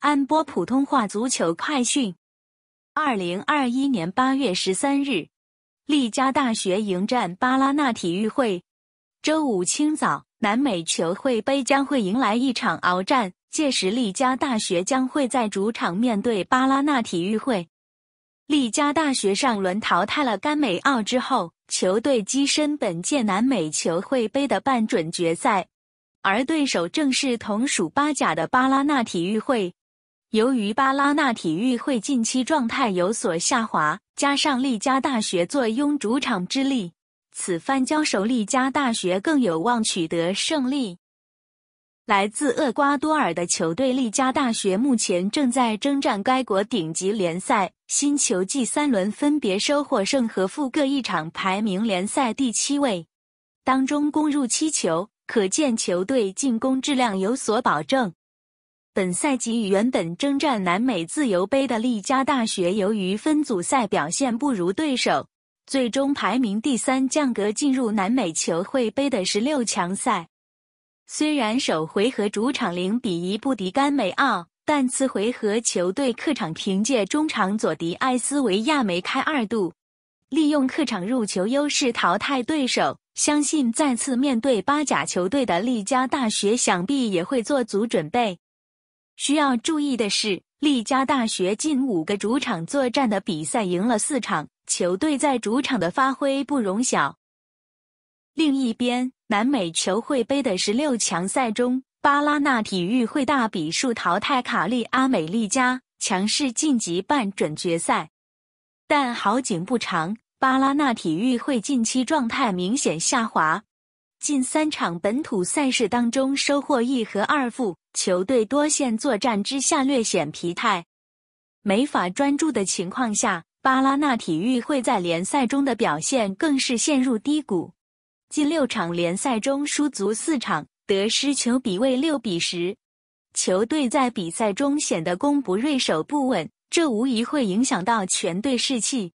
安播普通话足球快讯：二零二一年八月十三日，利加大学迎战巴拉纳体育会。周五清早，南美球会杯将会迎来一场鏖战，届时利加大学将会在主场面对巴拉纳体育会。利加大学上轮淘汰了甘美奥之后，球队跻身本届南美球会杯的半准决赛，而对手正是同属巴甲的巴拉纳体育会。由于巴拉纳体育会近期状态有所下滑，加上利加大学坐拥主场之力，此番交手，利加大学更有望取得胜利。来自厄瓜多尔的球队利加大学目前正在征战该国顶级联赛，新球季三轮分别收获胜和负各一场，排名联赛第七位，当中攻入七球，可见球队进攻质量有所保证。本赛季原本征战南美自由杯的利加大学，由于分组赛表现不如对手，最终排名第三降格进入南美球会杯的十六强赛。虽然首回合主场零比一不敌甘梅奥，但次回合球队客场凭借中场佐迪艾斯维亚梅开二度，利用客场入球优势淘汰对手。相信再次面对巴甲球队的利加大学，想必也会做足准备。需要注意的是，利加大学近五个主场作战的比赛赢了四场，球队在主场的发挥不容小。另一边，南美球会杯的十六强赛中，巴拉纳体育会大比数淘汰卡利阿美利加，强势晋级半准决赛。但好景不长，巴拉纳体育会近期状态明显下滑。近三场本土赛事当中收获一和二负，球队多线作战之下略显疲态，没法专注的情况下，巴拉纳体育会在联赛中的表现更是陷入低谷。近六场联赛中输足四场，得失球比为六比十，球队在比赛中显得攻不锐、守不稳，这无疑会影响到全队士气。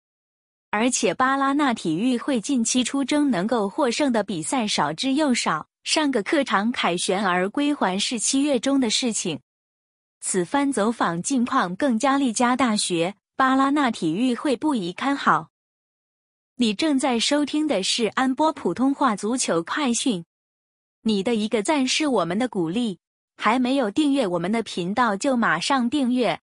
而且巴拉纳体育会近期出征能够获胜的比赛少之又少，上个客场凯旋而归还是七月中的事情。此番走访近况，更加利加大学巴拉纳体育会不宜看好。你正在收听的是安波普通话足球快讯。你的一个赞是我们的鼓励，还没有订阅我们的频道就马上订阅。